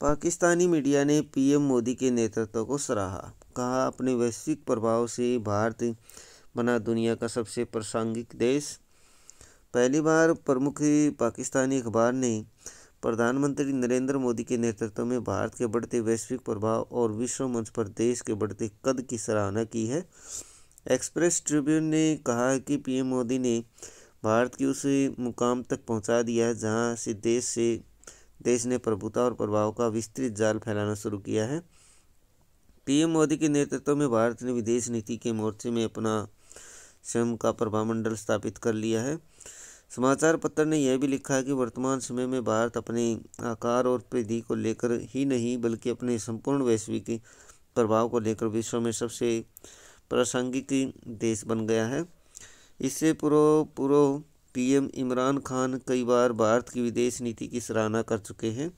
Pakistani media ने PM Modi के नेतृत्व को सराहा कहा अपने वैश्विक प्रभाव से भारत बना दुनिया का सबसे प्रासंगिक देश पहली बार प्रमुख पाकिस्तानी अखबार ने प्रधानमंत्री नरेंद्र मोदी के नेतृत्व में भारत के बढ़ते वैश्विक प्रभाव और विश्व मंच पर देश के बढ़ते कद की सराहना की है एक्सप्रेस ट्रिब्यून ने कहा कि पीएम मोदी ने भारत की उस मुकाम तक पहुंचा दिया है जहां से देश से देश ने प्रभुता और प्रभाव का विस्तृत जाल फैलाना शुरू किया है पीएम मोदी के नेतृत्व में भारत ने विदेश नीति के मोर्चे में अपना स्वयं का प्रभामंडल स्थापित कर लिया है समाचार पत्र ने यह भी लिखा है कि वर्तमान समय में भारत अपने आकार और प्रधि को लेकर ही नहीं बल्कि अपने संपूर्ण वैश्विक प्रभाव को लेकर विश्व में सबसे प्रासंगिक देश बन गया है इससे पूर्व पूर्व पीएम इमरान खान कई बार भारत की विदेश नीति की सराहना कर चुके हैं